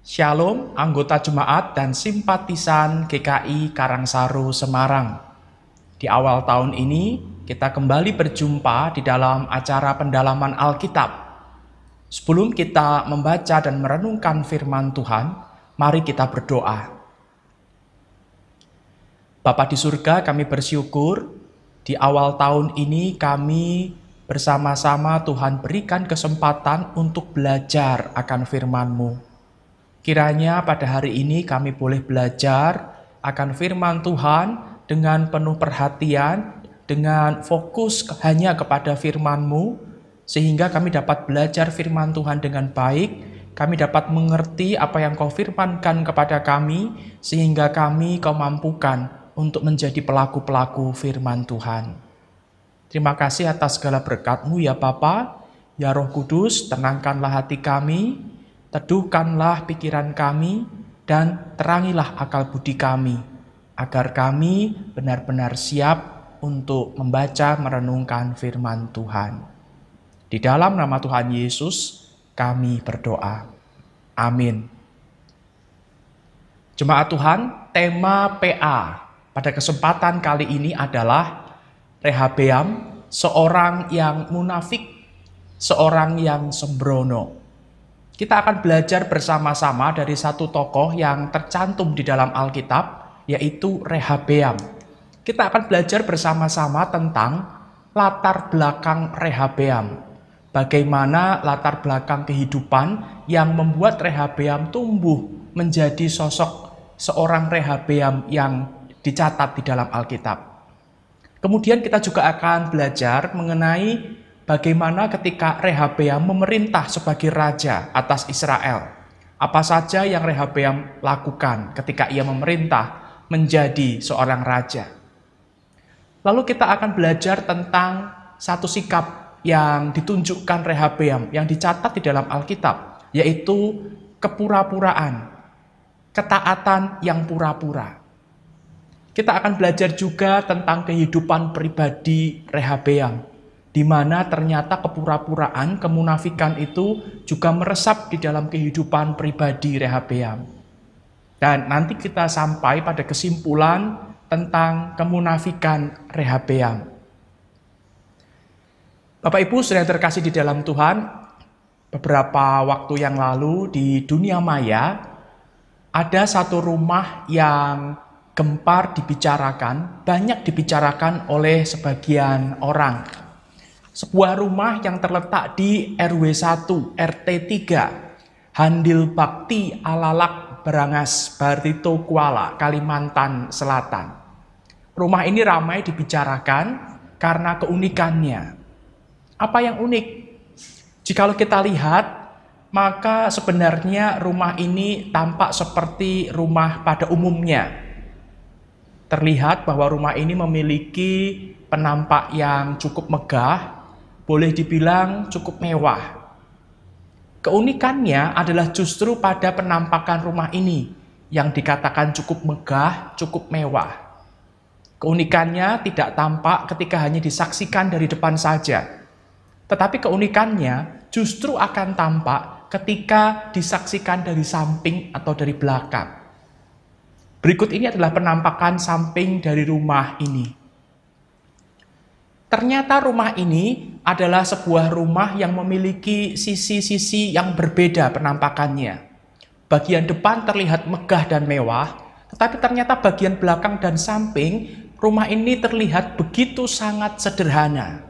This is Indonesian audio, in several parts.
Shalom, anggota jemaat dan simpatisan GKI Karangsaru, Semarang. Di awal tahun ini, kita kembali berjumpa di dalam acara pendalaman Alkitab. Sebelum kita membaca dan merenungkan firman Tuhan, mari kita berdoa. Bapa di surga, kami bersyukur di awal tahun ini kami bersama-sama Tuhan berikan kesempatan untuk belajar akan firman-Mu. Kiranya pada hari ini kami boleh belajar akan firman Tuhan dengan penuh perhatian, dengan fokus hanya kepada firman-Mu, sehingga kami dapat belajar firman Tuhan dengan baik, kami dapat mengerti apa yang kau firmankan kepada kami, sehingga kami kau mampukan untuk menjadi pelaku-pelaku firman Tuhan. Terima kasih atas segala berkat-Mu ya Bapa, ya Roh Kudus, tenangkanlah hati kami, Teduhkanlah pikiran kami dan terangilah akal budi kami, agar kami benar-benar siap untuk membaca merenungkan firman Tuhan. Di dalam nama Tuhan Yesus, kami berdoa. Amin. Jemaat Tuhan, tema PA pada kesempatan kali ini adalah Rehabeam, seorang yang munafik, seorang yang sembrono. Kita akan belajar bersama-sama dari satu tokoh yang tercantum di dalam Alkitab, yaitu Rehabeam. Kita akan belajar bersama-sama tentang latar belakang Rehabeam. Bagaimana latar belakang kehidupan yang membuat Rehabeam tumbuh menjadi sosok seorang Rehabeam yang dicatat di dalam Alkitab. Kemudian kita juga akan belajar mengenai bagaimana ketika Rehabeam memerintah sebagai raja atas Israel. Apa saja yang Rehabeam lakukan ketika ia memerintah menjadi seorang raja. Lalu kita akan belajar tentang satu sikap yang ditunjukkan Rehabeam, yang dicatat di dalam Alkitab, yaitu kepura-puraan, ketaatan yang pura-pura. Kita akan belajar juga tentang kehidupan pribadi Rehabeam, di mana ternyata kepura-puraan, kemunafikan itu juga meresap di dalam kehidupan pribadi Rehabeam. Dan nanti kita sampai pada kesimpulan tentang kemunafikan Rehabeam. Bapak Ibu sudah terkasih di dalam Tuhan, beberapa waktu yang lalu di dunia maya, ada satu rumah yang gempar dibicarakan, banyak dibicarakan oleh sebagian orang sebuah rumah yang terletak di RW 1 RT 3 Handil Bakti Alalak Berangas Barito Kuala Kalimantan Selatan. Rumah ini ramai dibicarakan karena keunikannya. Apa yang unik? Jikalau kita lihat, maka sebenarnya rumah ini tampak seperti rumah pada umumnya. Terlihat bahwa rumah ini memiliki penampak yang cukup megah boleh dibilang cukup mewah. Keunikannya adalah justru pada penampakan rumah ini yang dikatakan cukup megah, cukup mewah. Keunikannya tidak tampak ketika hanya disaksikan dari depan saja. Tetapi keunikannya justru akan tampak ketika disaksikan dari samping atau dari belakang. Berikut ini adalah penampakan samping dari rumah ini ternyata rumah ini adalah sebuah rumah yang memiliki sisi-sisi yang berbeda penampakannya. Bagian depan terlihat megah dan mewah, tetapi ternyata bagian belakang dan samping rumah ini terlihat begitu sangat sederhana.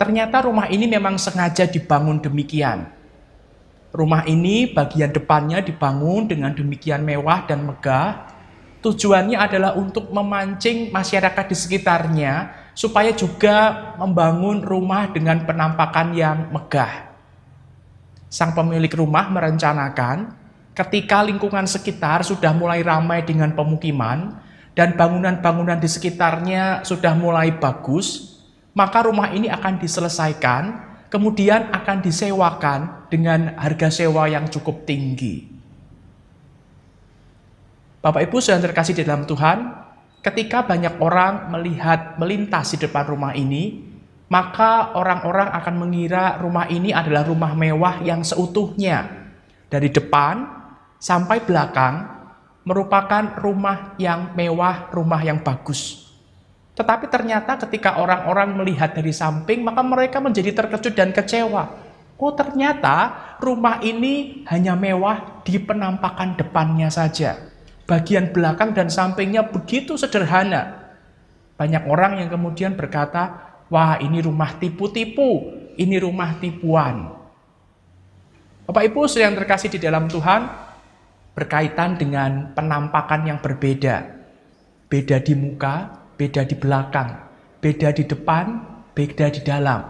Ternyata rumah ini memang sengaja dibangun demikian. Rumah ini bagian depannya dibangun dengan demikian mewah dan megah. Tujuannya adalah untuk memancing masyarakat di sekitarnya supaya juga membangun rumah dengan penampakan yang megah. Sang pemilik rumah merencanakan ketika lingkungan sekitar sudah mulai ramai dengan pemukiman dan bangunan-bangunan di sekitarnya sudah mulai bagus, maka rumah ini akan diselesaikan, kemudian akan disewakan dengan harga sewa yang cukup tinggi. Bapak Ibu sudah terkasih di dalam Tuhan, ketika banyak orang melihat melintas di depan rumah ini, maka orang-orang akan mengira rumah ini adalah rumah mewah yang seutuhnya. Dari depan sampai belakang merupakan rumah yang mewah, rumah yang bagus. Tetapi ternyata ketika orang-orang melihat dari samping, maka mereka menjadi terkejut dan kecewa. Oh ternyata rumah ini hanya mewah di penampakan depannya saja Bagian belakang dan sampingnya begitu sederhana. Banyak orang yang kemudian berkata, wah ini rumah tipu-tipu, ini rumah tipuan. Bapak Ibu yang terkasih di dalam Tuhan, berkaitan dengan penampakan yang berbeda. Beda di muka, beda di belakang, beda di depan, beda di dalam.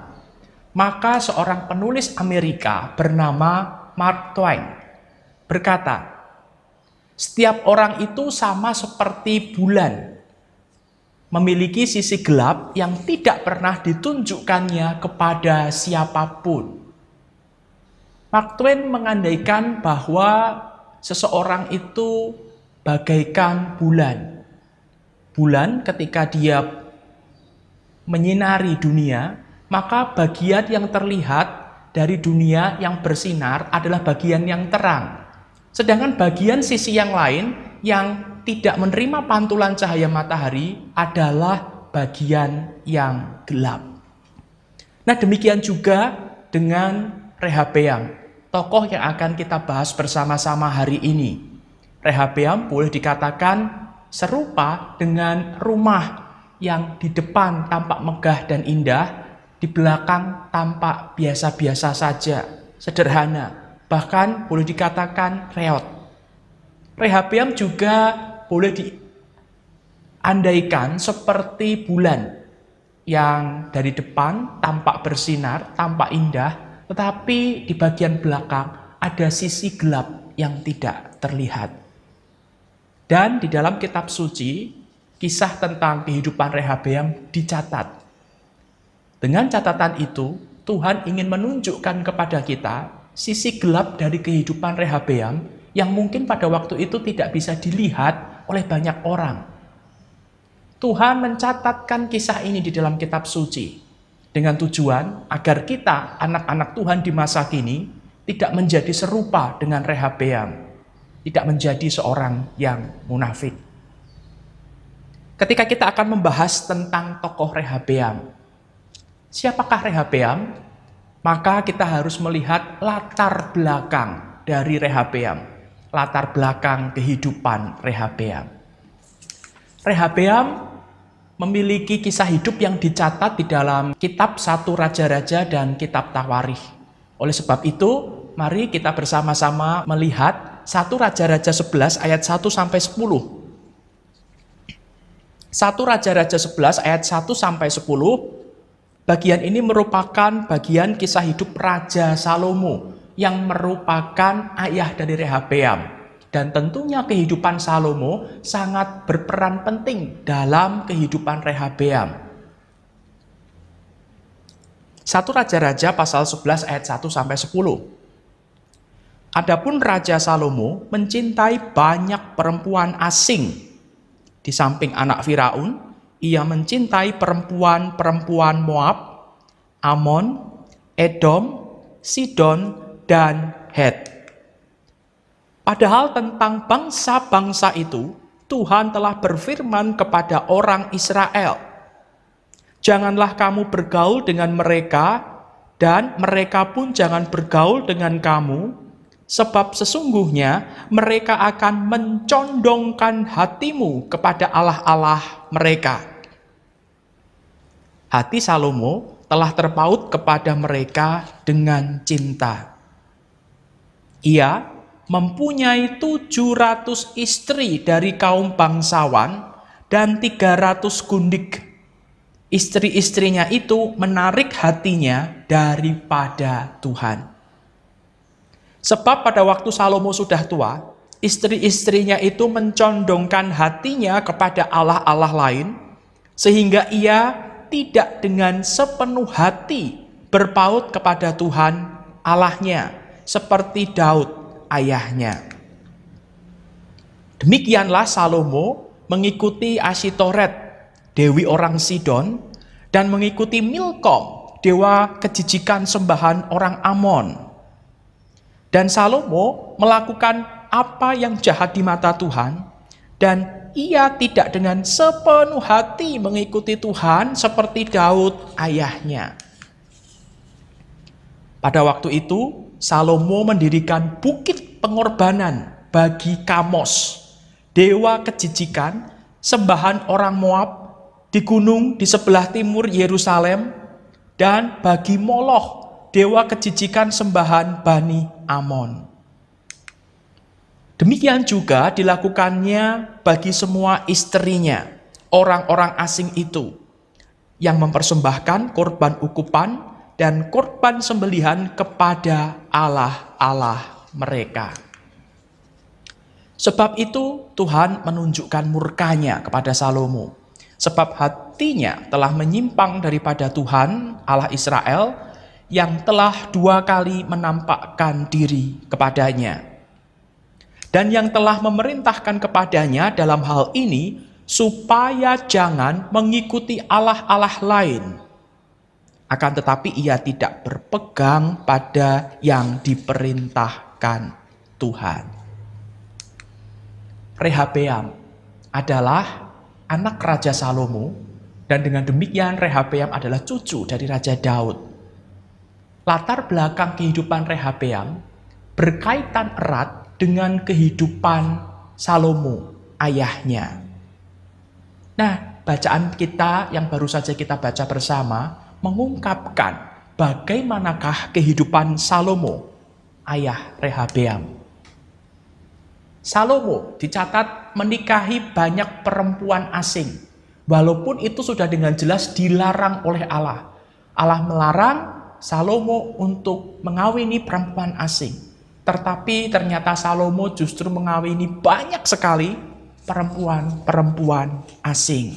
Maka seorang penulis Amerika bernama Mark Twain berkata, setiap orang itu sama seperti bulan. Memiliki sisi gelap yang tidak pernah ditunjukkannya kepada siapapun. Mark Twain mengandaikan bahwa seseorang itu bagaikan bulan. Bulan ketika dia menyinari dunia, maka bagian yang terlihat dari dunia yang bersinar adalah bagian yang terang. Sedangkan bagian sisi yang lain yang tidak menerima pantulan cahaya matahari adalah bagian yang gelap. Nah demikian juga dengan Rehabeam, tokoh yang akan kita bahas bersama-sama hari ini. Rehabeam boleh dikatakan serupa dengan rumah yang di depan tampak megah dan indah, di belakang tampak biasa-biasa saja, sederhana, bahkan boleh dikatakan reot. Rehabeam juga boleh diandaikan seperti bulan yang dari depan tampak bersinar, tampak indah, tetapi di bagian belakang ada sisi gelap yang tidak terlihat. Dan di dalam kitab suci, kisah tentang kehidupan Rehabeam dicatat. Dengan catatan itu, Tuhan ingin menunjukkan kepada kita sisi gelap dari kehidupan Rehabeam yang mungkin pada waktu itu tidak bisa dilihat oleh banyak orang. Tuhan mencatatkan kisah ini di dalam kitab suci dengan tujuan agar kita anak-anak Tuhan di masa kini tidak menjadi serupa dengan Rehabeam, tidak menjadi seorang yang munafik. Ketika kita akan membahas tentang tokoh Rehabeam, siapakah Rehabeam? maka kita harus melihat latar belakang dari Rehabeam, latar belakang kehidupan Rehabeam. Rehabeam memiliki kisah hidup yang dicatat di dalam kitab Satu Raja-Raja dan kitab Tawarih. Oleh sebab itu, mari kita bersama-sama melihat Satu Raja-Raja 11 ayat 1 sampai 10. Satu Raja-Raja 11 ayat 1 sampai 10 Bagian ini merupakan bagian kisah hidup Raja Salomo yang merupakan ayah dari Rehabeam. Dan tentunya kehidupan Salomo sangat berperan penting dalam kehidupan Rehabeam. Satu Raja-Raja pasal 11 ayat 1 sampai 10. Adapun Raja Salomo mencintai banyak perempuan asing di samping anak Firaun ia mencintai perempuan-perempuan Moab, Amon, Edom, Sidon, dan Het. Padahal tentang bangsa-bangsa itu, Tuhan telah berfirman kepada orang Israel, Janganlah kamu bergaul dengan mereka, dan mereka pun jangan bergaul dengan kamu, sebab sesungguhnya mereka akan mencondongkan hatimu kepada allah-allah mereka hati Salomo telah terpaut kepada mereka dengan cinta. Ia mempunyai 700 istri dari kaum bangsawan dan 300 gundik. Istri-istrinya itu menarik hatinya daripada Tuhan. Sebab pada waktu Salomo sudah tua, istri-istrinya itu mencondongkan hatinya kepada allah-allah lain, sehingga ia tidak dengan sepenuh hati berpaut kepada Tuhan Allahnya seperti Daud ayahnya. Demikianlah Salomo mengikuti Asitoret, dewi orang Sidon, dan mengikuti Milkom, dewa kejijikan sembahan orang Amon. Dan Salomo melakukan apa yang jahat di mata Tuhan dan ia tidak dengan sepenuh hati mengikuti Tuhan seperti Daud ayahnya. Pada waktu itu, Salomo mendirikan bukit pengorbanan bagi Kamos, dewa kejijikan, sembahan orang Moab, di gunung di sebelah timur Yerusalem, dan bagi Moloch dewa kejijikan sembahan Bani Amon. Demikian juga dilakukannya bagi semua istrinya, orang-orang asing itu, yang mempersembahkan korban ukupan dan korban sembelihan kepada Allah-Allah mereka. Sebab itu Tuhan menunjukkan murkanya kepada Salomo. Sebab hatinya telah menyimpang daripada Tuhan Allah Israel yang telah dua kali menampakkan diri kepadanya dan yang telah memerintahkan kepadanya dalam hal ini supaya jangan mengikuti allah-allah lain. Akan tetapi ia tidak berpegang pada yang diperintahkan Tuhan. Rehabeam adalah anak Raja Salomo dan dengan demikian Rehabeam adalah cucu dari Raja Daud. Latar belakang kehidupan Rehabeam berkaitan erat dengan kehidupan Salomo, ayahnya. Nah, bacaan kita yang baru saja kita baca bersama mengungkapkan bagaimanakah kehidupan Salomo, ayah Rehabeam. Salomo dicatat menikahi banyak perempuan asing, walaupun itu sudah dengan jelas dilarang oleh Allah. Allah melarang Salomo untuk mengawini perempuan asing. Tetapi ternyata Salomo justru mengawini banyak sekali perempuan-perempuan asing.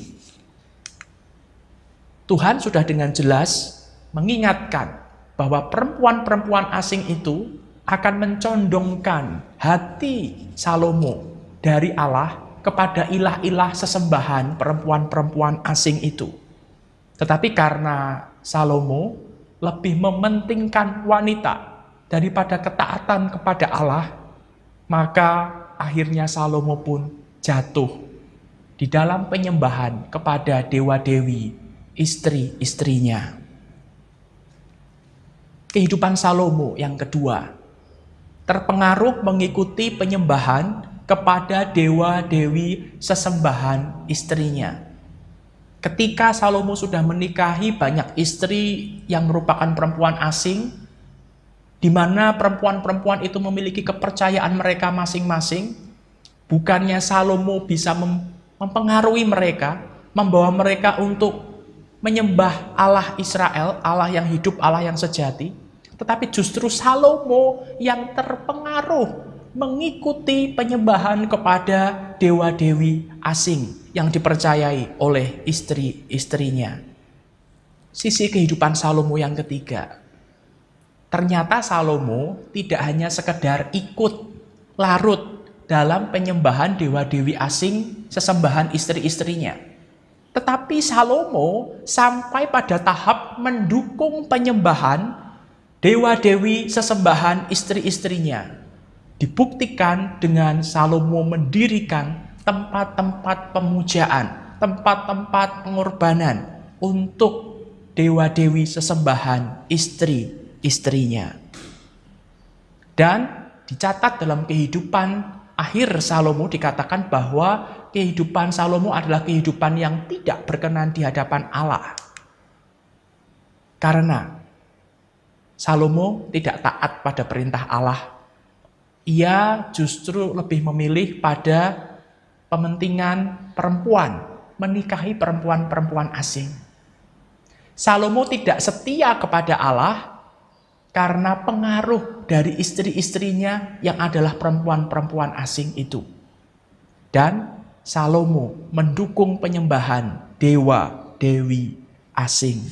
Tuhan sudah dengan jelas mengingatkan bahwa perempuan-perempuan asing itu akan mencondongkan hati Salomo dari Allah kepada ilah-ilah sesembahan perempuan-perempuan asing itu. Tetapi karena Salomo lebih mementingkan wanita daripada ketaatan kepada Allah, maka akhirnya Salomo pun jatuh di dalam penyembahan kepada dewa-dewi istri-istrinya. Kehidupan Salomo yang kedua terpengaruh mengikuti penyembahan kepada dewa-dewi sesembahan istrinya. Ketika Salomo sudah menikahi banyak istri yang merupakan perempuan asing, di mana perempuan-perempuan itu memiliki kepercayaan mereka masing-masing. Bukannya Salomo bisa mem mempengaruhi mereka, membawa mereka untuk menyembah Allah Israel, Allah yang hidup, Allah yang sejati. Tetapi justru Salomo yang terpengaruh mengikuti penyembahan kepada dewa-dewi asing yang dipercayai oleh istri-istrinya. Sisi kehidupan Salomo yang ketiga, Ternyata Salomo tidak hanya sekedar ikut larut dalam penyembahan dewa-dewi asing sesembahan istri-istrinya. Tetapi Salomo sampai pada tahap mendukung penyembahan dewa-dewi sesembahan istri-istrinya. Dibuktikan dengan Salomo mendirikan tempat-tempat pemujaan, tempat-tempat pengorbanan untuk dewa-dewi sesembahan istri istrinya. Dan dicatat dalam kehidupan akhir Salomo dikatakan bahwa kehidupan Salomo adalah kehidupan yang tidak berkenan di hadapan Allah. Karena Salomo tidak taat pada perintah Allah. Ia justru lebih memilih pada pementingan perempuan, menikahi perempuan-perempuan asing. Salomo tidak setia kepada Allah, karena pengaruh dari istri-istrinya yang adalah perempuan-perempuan asing itu. Dan Salomo mendukung penyembahan dewa dewi asing.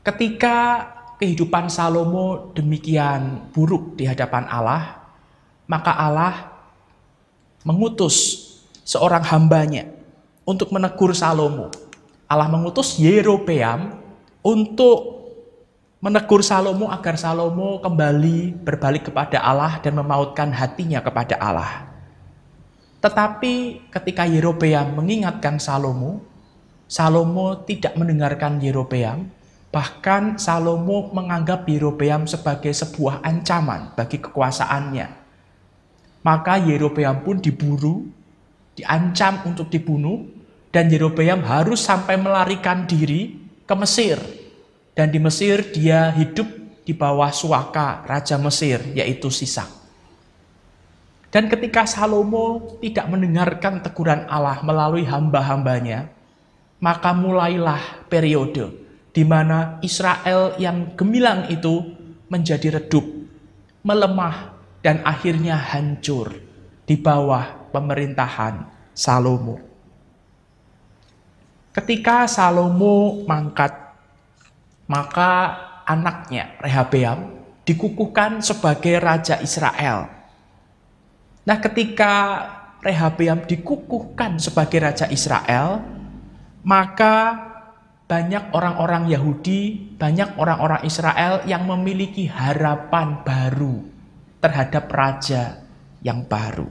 Ketika kehidupan Salomo demikian buruk di hadapan Allah, maka Allah mengutus seorang hambanya untuk menegur Salomo. Allah mengutus Yerobeam untuk menegur Salomo agar Salomo kembali berbalik kepada Allah dan memautkan hatinya kepada Allah. Tetapi ketika Yerobeam mengingatkan Salomo, Salomo tidak mendengarkan Yerobeam, bahkan Salomo menganggap Yerobeam sebagai sebuah ancaman bagi kekuasaannya. Maka Yerobeam pun diburu, diancam untuk dibunuh, dan Yerobeam harus sampai melarikan diri ke Mesir dan di Mesir dia hidup di bawah suaka Raja Mesir, yaitu Sisak. Dan ketika Salomo tidak mendengarkan teguran Allah melalui hamba-hambanya, maka mulailah periode di mana Israel yang gemilang itu menjadi redup, melemah, dan akhirnya hancur di bawah pemerintahan Salomo. Ketika Salomo mangkat maka anaknya Rehabeam dikukuhkan sebagai raja Israel. Nah, ketika Rehabeam dikukuhkan sebagai raja Israel, maka banyak orang-orang Yahudi, banyak orang-orang Israel yang memiliki harapan baru terhadap raja yang baru.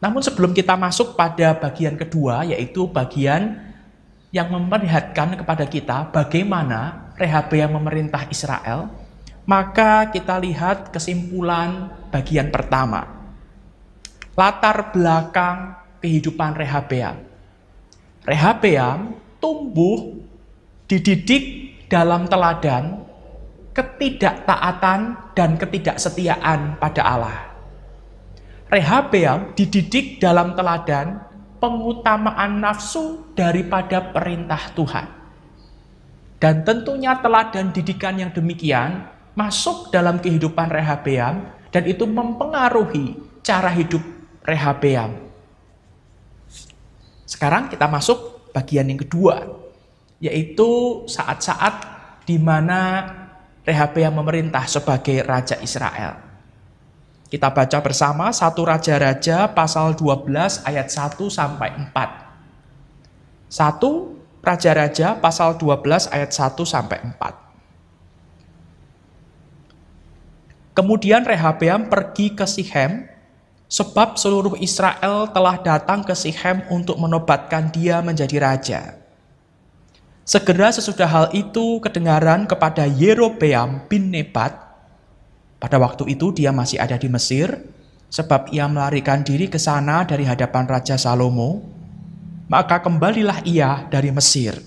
Namun sebelum kita masuk pada bagian kedua yaitu bagian yang memperlihatkan kepada kita bagaimana Rehabeam memerintah Israel, maka kita lihat kesimpulan bagian pertama. Latar belakang kehidupan Rehabeam. Rehabeam tumbuh dididik dalam teladan ketidaktaatan dan ketidaksetiaan pada Allah. Rehabeam dididik dalam teladan pengutamaan nafsu daripada perintah Tuhan. Dan tentunya teladan didikan yang demikian masuk dalam kehidupan Rehabeam dan itu mempengaruhi cara hidup Rehabeam. Sekarang kita masuk bagian yang kedua, yaitu saat-saat di mana Rehabeam memerintah sebagai Raja Israel. Kita baca bersama 1 Raja-Raja pasal 12 ayat 1 sampai 4. 1 Raja-Raja pasal 12 ayat 1 sampai 4. Kemudian Rehabeam pergi ke Sihem, sebab seluruh Israel telah datang ke Sihem untuk menobatkan dia menjadi raja. Segera sesudah hal itu kedengaran kepada Yerobeam bin Nebat, pada waktu itu dia masih ada di Mesir, sebab ia melarikan diri ke sana dari hadapan Raja Salomo. Maka kembalilah ia dari Mesir.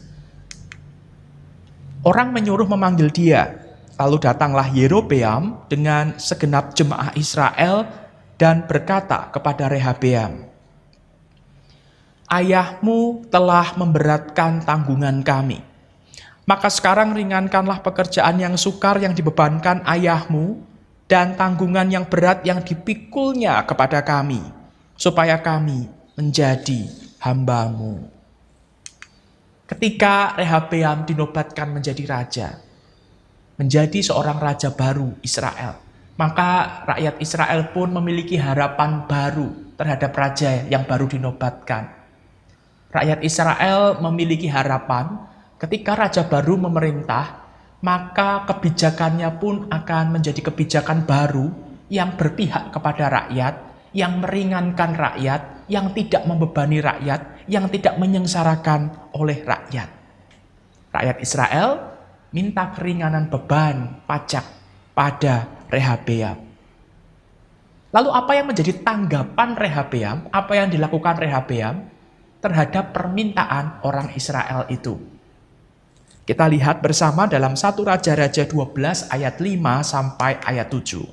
Orang menyuruh memanggil dia, lalu datanglah Yerobeam dengan segenap jemaah Israel dan berkata kepada Rehabeam, Ayahmu telah memberatkan tanggungan kami. Maka sekarang ringankanlah pekerjaan yang sukar yang dibebankan ayahmu dan tanggungan yang berat yang dipikulnya kepada kami, supaya kami menjadi hambamu. Ketika Rehabeam dinobatkan menjadi raja, menjadi seorang raja baru Israel, maka rakyat Israel pun memiliki harapan baru terhadap raja yang baru dinobatkan. Rakyat Israel memiliki harapan ketika raja baru memerintah, maka kebijakannya pun akan menjadi kebijakan baru yang berpihak kepada rakyat, yang meringankan rakyat, yang tidak membebani rakyat, yang tidak menyengsarakan oleh rakyat. Rakyat Israel minta keringanan beban pajak pada Rehabeam. Lalu apa yang menjadi tanggapan Rehabeam, apa yang dilakukan Rehabeam terhadap permintaan orang Israel itu? Kita lihat bersama dalam 1 Raja-Raja 12 ayat 5 sampai ayat 7.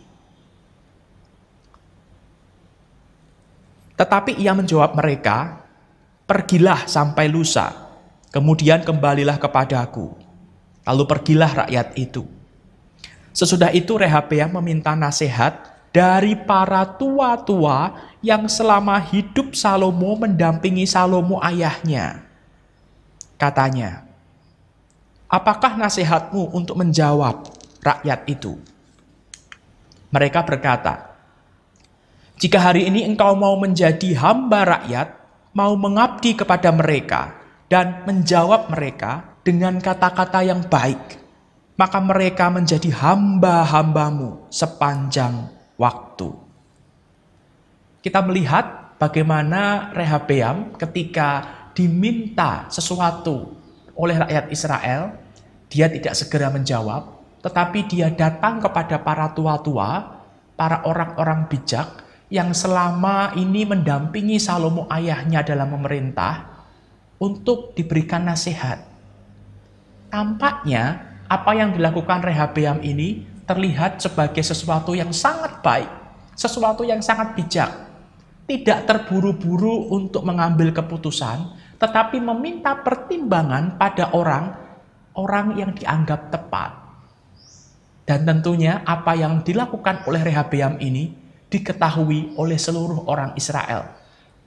Tetapi ia menjawab mereka, Pergilah sampai lusa, kemudian kembalilah kepadaku. Lalu pergilah rakyat itu. Sesudah itu Rehabeam meminta nasihat dari para tua-tua yang selama hidup Salomo mendampingi Salomo ayahnya. Katanya, Apakah nasihatmu untuk menjawab rakyat itu? Mereka berkata, "Jika hari ini engkau mau menjadi hamba rakyat, mau mengabdi kepada mereka dan menjawab mereka dengan kata-kata yang baik, maka mereka menjadi hamba-hambamu sepanjang waktu." Kita melihat bagaimana Rehabeam ketika diminta sesuatu oleh rakyat Israel, dia tidak segera menjawab, tetapi dia datang kepada para tua-tua, para orang-orang bijak yang selama ini mendampingi Salomo ayahnya dalam memerintah untuk diberikan nasihat. Tampaknya apa yang dilakukan Rehabeam ini terlihat sebagai sesuatu yang sangat baik, sesuatu yang sangat bijak. Tidak terburu-buru untuk mengambil keputusan, tetapi meminta pertimbangan pada orang orang yang dianggap tepat. Dan tentunya apa yang dilakukan oleh Rehabeam ini diketahui oleh seluruh orang Israel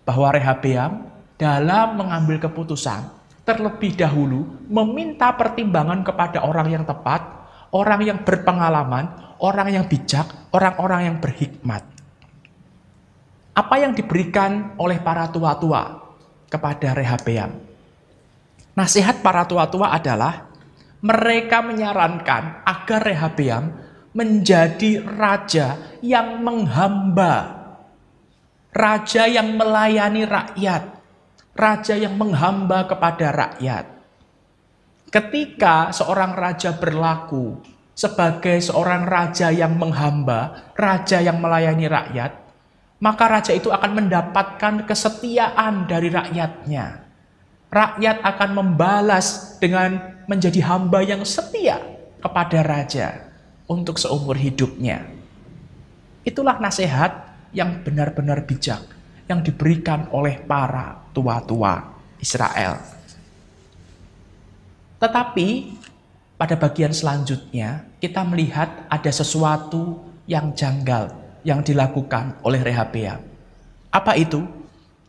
bahwa Rehabeam dalam mengambil keputusan terlebih dahulu meminta pertimbangan kepada orang yang tepat, orang yang berpengalaman, orang yang bijak, orang-orang yang berhikmat. Apa yang diberikan oleh para tua-tua kepada Rehabeam. Nasihat para tua-tua adalah mereka menyarankan agar Rehabeam menjadi raja yang menghamba, raja yang melayani rakyat, raja yang menghamba kepada rakyat. Ketika seorang raja berlaku sebagai seorang raja yang menghamba, raja yang melayani rakyat, maka raja itu akan mendapatkan kesetiaan dari rakyatnya. Rakyat akan membalas dengan menjadi hamba yang setia kepada raja untuk seumur hidupnya. Itulah nasihat yang benar-benar bijak yang diberikan oleh para tua-tua Israel. Tetapi pada bagian selanjutnya kita melihat ada sesuatu yang janggal yang dilakukan oleh Rehabeam. Apa itu?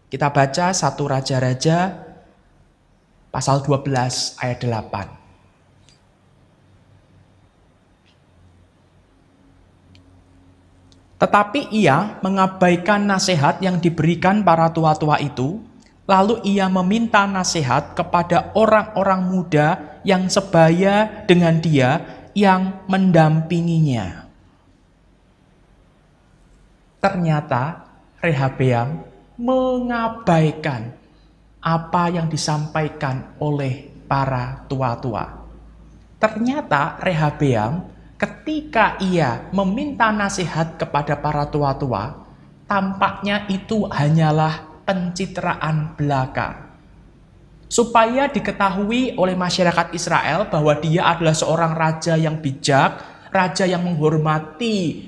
Kita baca satu Raja-Raja pasal 12 ayat 8. Tetapi ia mengabaikan nasihat yang diberikan para tua-tua itu, lalu ia meminta nasihat kepada orang-orang muda yang sebaya dengan dia yang mendampinginya. Ternyata Rehabeam mengabaikan apa yang disampaikan oleh para tua-tua. Ternyata Rehabeam ketika ia meminta nasihat kepada para tua-tua, tampaknya itu hanyalah pencitraan belaka. Supaya diketahui oleh masyarakat Israel bahwa dia adalah seorang raja yang bijak, raja yang menghormati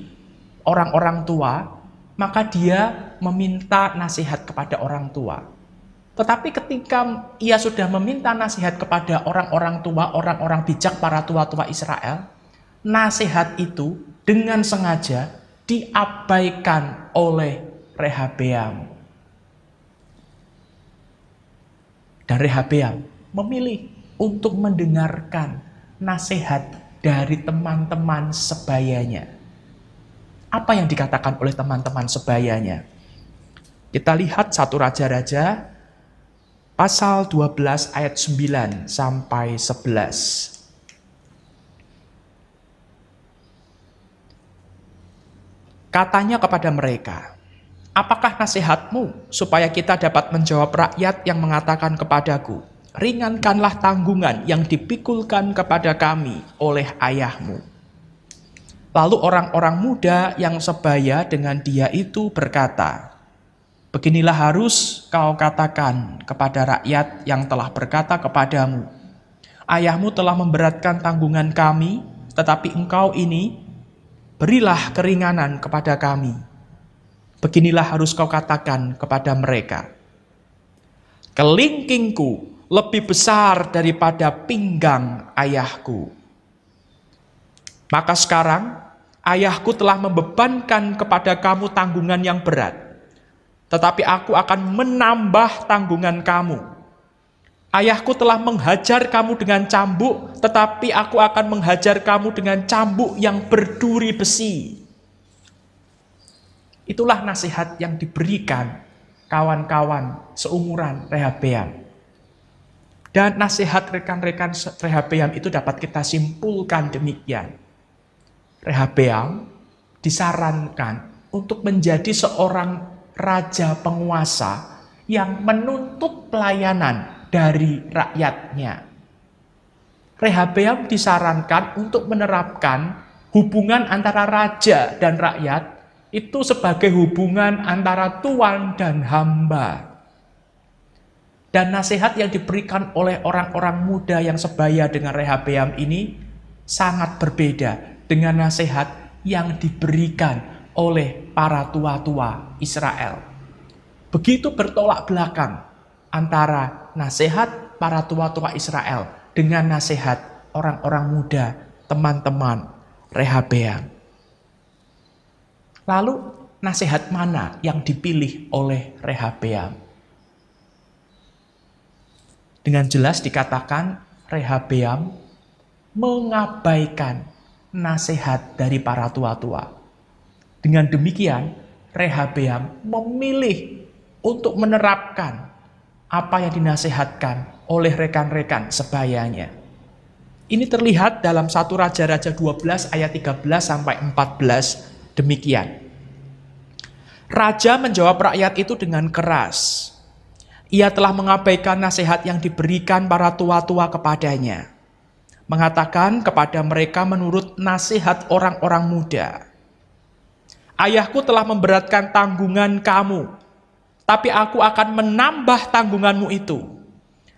orang-orang tua, maka dia meminta nasihat kepada orang tua. Tetapi ketika ia sudah meminta nasihat kepada orang-orang tua, orang-orang bijak, para tua-tua Israel, nasihat itu dengan sengaja diabaikan oleh Rehabeam. Dan Rehabeam memilih untuk mendengarkan nasihat dari teman-teman sebayanya apa yang dikatakan oleh teman-teman sebayanya. Kita lihat satu raja-raja pasal 12 ayat 9 sampai 11. Katanya kepada mereka, Apakah nasihatmu supaya kita dapat menjawab rakyat yang mengatakan kepadaku, ringankanlah tanggungan yang dipikulkan kepada kami oleh ayahmu. Lalu orang-orang muda yang sebaya dengan dia itu berkata, Beginilah harus kau katakan kepada rakyat yang telah berkata kepadamu, Ayahmu telah memberatkan tanggungan kami, tetapi engkau ini berilah keringanan kepada kami. Beginilah harus kau katakan kepada mereka. Kelingkingku lebih besar daripada pinggang ayahku maka sekarang ayahku telah membebankan kepada kamu tanggungan yang berat, tetapi aku akan menambah tanggungan kamu. Ayahku telah menghajar kamu dengan cambuk, tetapi aku akan menghajar kamu dengan cambuk yang berduri besi. Itulah nasihat yang diberikan kawan-kawan seumuran Rehabeam. Dan nasihat rekan-rekan Rehabeam itu dapat kita simpulkan demikian Rehabeam disarankan untuk menjadi seorang raja penguasa yang menuntut pelayanan dari rakyatnya. Rehabeam disarankan untuk menerapkan hubungan antara raja dan rakyat itu sebagai hubungan antara tuan dan hamba. Dan nasihat yang diberikan oleh orang-orang muda yang sebaya dengan Rehabeam ini sangat berbeda dengan nasihat yang diberikan oleh para tua-tua Israel. Begitu bertolak belakang antara nasihat para tua-tua Israel dengan nasihat orang-orang muda, teman-teman Rehabeam. Lalu nasihat mana yang dipilih oleh Rehabeam? Dengan jelas dikatakan Rehabeam mengabaikan nasihat dari para tua-tua. Dengan demikian, Rehabeam memilih untuk menerapkan apa yang dinasehatkan oleh rekan-rekan sebayanya. Ini terlihat dalam satu Raja-Raja 12 ayat 13 sampai 14 demikian. Raja menjawab rakyat itu dengan keras. Ia telah mengabaikan nasihat yang diberikan para tua-tua kepadanya mengatakan kepada mereka menurut nasihat orang-orang muda. Ayahku telah memberatkan tanggungan kamu, tapi aku akan menambah tanggunganmu itu.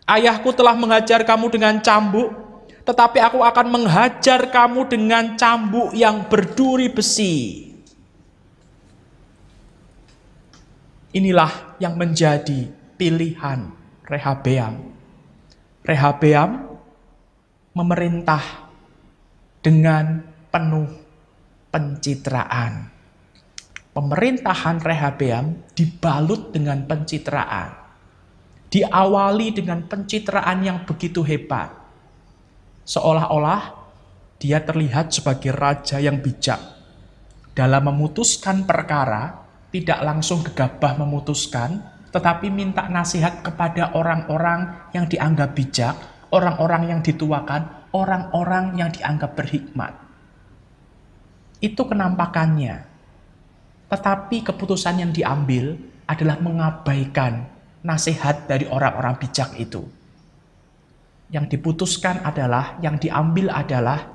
Ayahku telah mengajar kamu dengan cambuk, tetapi aku akan menghajar kamu dengan cambuk yang berduri besi. Inilah yang menjadi pilihan Rehabeam. Rehabeam memerintah dengan penuh pencitraan. Pemerintahan Rehabeam dibalut dengan pencitraan. Diawali dengan pencitraan yang begitu hebat. Seolah-olah dia terlihat sebagai raja yang bijak. Dalam memutuskan perkara, tidak langsung gegabah memutuskan, tetapi minta nasihat kepada orang-orang yang dianggap bijak orang-orang yang dituakan, orang-orang yang dianggap berhikmat. Itu kenampakannya. Tetapi keputusan yang diambil adalah mengabaikan nasihat dari orang-orang bijak itu. Yang diputuskan adalah, yang diambil adalah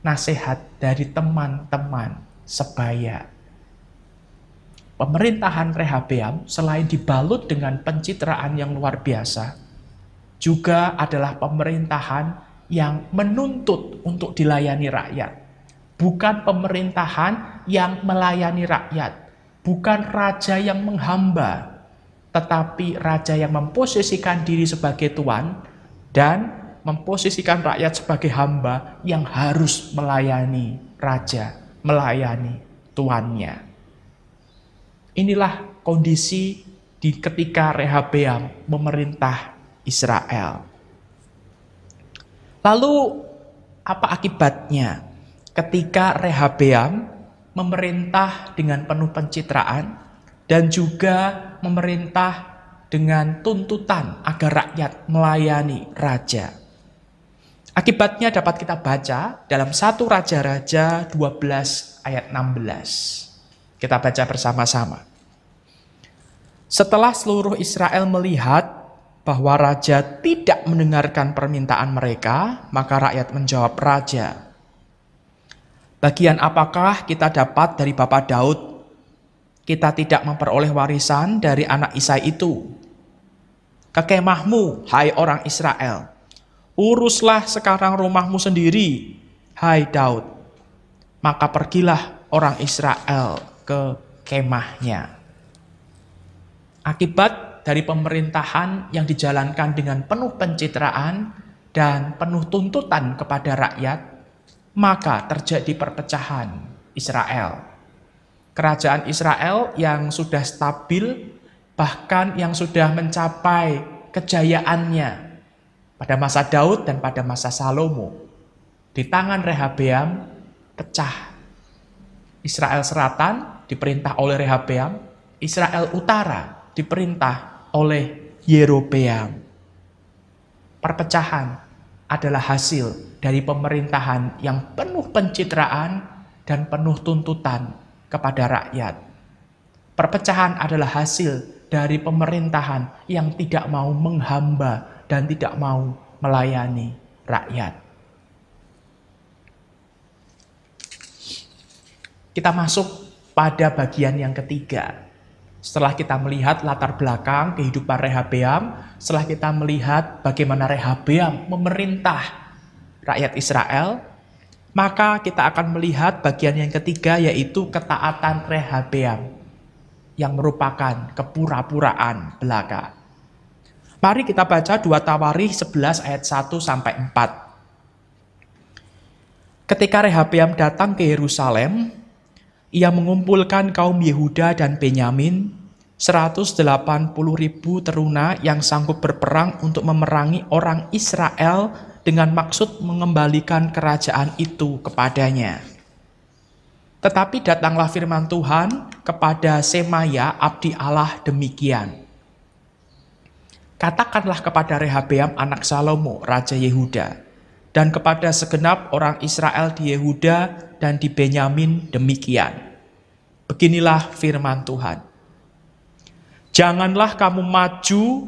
nasihat dari teman-teman sebaya. Pemerintahan Rehabeam selain dibalut dengan pencitraan yang luar biasa, juga adalah pemerintahan yang menuntut untuk dilayani rakyat, bukan pemerintahan yang melayani rakyat, bukan raja yang menghamba, tetapi raja yang memposisikan diri sebagai tuan dan memposisikan rakyat sebagai hamba yang harus melayani raja, melayani tuannya. Inilah kondisi di ketika Rehabeam memerintah Israel. Lalu apa akibatnya ketika Rehabeam memerintah dengan penuh pencitraan dan juga memerintah dengan tuntutan agar rakyat melayani raja. Akibatnya dapat kita baca dalam satu Raja-Raja 12 ayat 16. Kita baca bersama-sama. Setelah seluruh Israel melihat bahwa raja tidak mendengarkan permintaan mereka, maka rakyat menjawab raja. Bagian apakah kita dapat dari Bapak Daud? Kita tidak memperoleh warisan dari anak Isai itu. Kekemahmu, hai orang Israel, uruslah sekarang rumahmu sendiri, hai Daud. Maka pergilah orang Israel ke kemahnya. Akibat dari pemerintahan yang dijalankan dengan penuh pencitraan dan penuh tuntutan kepada rakyat, maka terjadi perpecahan Israel. Kerajaan Israel yang sudah stabil, bahkan yang sudah mencapai kejayaannya pada masa Daud dan pada masa Salomo, di tangan Rehabeam pecah. Israel Selatan diperintah oleh Rehabeam, Israel Utara diperintah oleh Yerobeam. Perpecahan adalah hasil dari pemerintahan yang penuh pencitraan dan penuh tuntutan kepada rakyat. Perpecahan adalah hasil dari pemerintahan yang tidak mau menghamba dan tidak mau melayani rakyat. Kita masuk pada bagian yang ketiga, setelah kita melihat latar belakang kehidupan Rehabeam, setelah kita melihat bagaimana Rehabeam memerintah rakyat Israel, maka kita akan melihat bagian yang ketiga yaitu ketaatan Rehabeam yang merupakan kepura-puraan belaka. Mari kita baca 2 Tawari 11 ayat 1 sampai 4. Ketika Rehabeam datang ke Yerusalem, ia mengumpulkan kaum Yehuda dan Benyamin, 180 ribu teruna yang sanggup berperang untuk memerangi orang Israel dengan maksud mengembalikan kerajaan itu kepadanya. Tetapi datanglah firman Tuhan kepada Semaya abdi Allah demikian. Katakanlah kepada Rehabeam anak Salomo, Raja Yehuda, dan kepada segenap orang Israel di Yehuda dan di Benyamin demikian. Beginilah firman Tuhan. Janganlah kamu maju